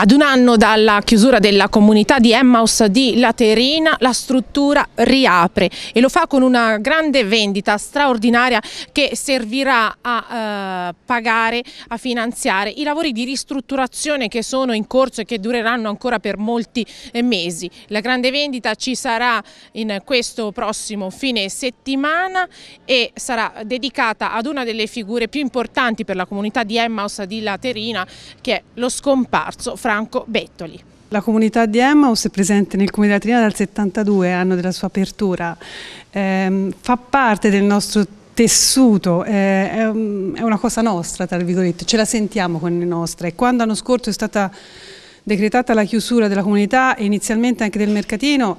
Ad un anno dalla chiusura della comunità di Emmaus di Laterina la struttura riapre e lo fa con una grande vendita straordinaria che servirà a eh, pagare, a finanziare i lavori di ristrutturazione che sono in corso e che dureranno ancora per molti eh, mesi. La grande vendita ci sarà in questo prossimo fine settimana e sarà dedicata ad una delle figure più importanti per la comunità di Emmaus di Laterina che è lo scomparso fra Franco Bettoli. La comunità di Emmaus è presente nel Comune della Trinità dal 72, anno della sua apertura. Eh, fa parte del nostro tessuto, eh, è, una cosa nostra, tra virgolette, ce la sentiamo con le nostre. Quando l'anno scorso è stata decretata la chiusura della comunità e inizialmente anche del mercatino,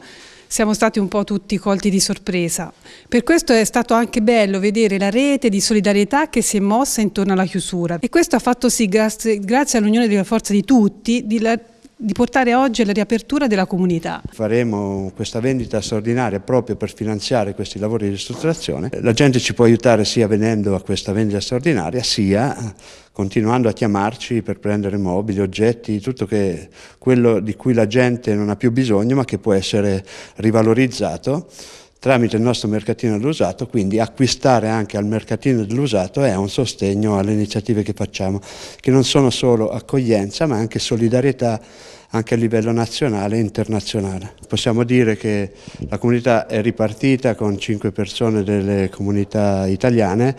siamo stati un po' tutti colti di sorpresa. Per questo è stato anche bello vedere la rete di solidarietà che si è mossa intorno alla chiusura e questo ha fatto sì, grazie, grazie all'unione della forza di tutti, di la di portare oggi alla riapertura della comunità. Faremo questa vendita straordinaria proprio per finanziare questi lavori di ristrutturazione. La gente ci può aiutare sia venendo a questa vendita straordinaria, sia continuando a chiamarci per prendere mobili, oggetti, tutto che, quello di cui la gente non ha più bisogno ma che può essere rivalorizzato tramite il nostro mercatino dell'usato, quindi acquistare anche al mercatino dell'usato è un sostegno alle iniziative che facciamo, che non sono solo accoglienza ma anche solidarietà anche a livello nazionale e internazionale. Possiamo dire che la comunità è ripartita con cinque persone delle comunità italiane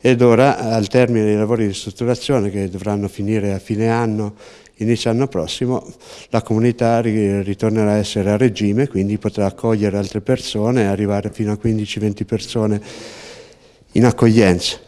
ed ora al termine dei lavori di ristrutturazione che dovranno finire a fine anno inizio anno prossimo la comunità ritornerà a essere a regime, quindi potrà accogliere altre persone e arrivare fino a 15-20 persone in accoglienza.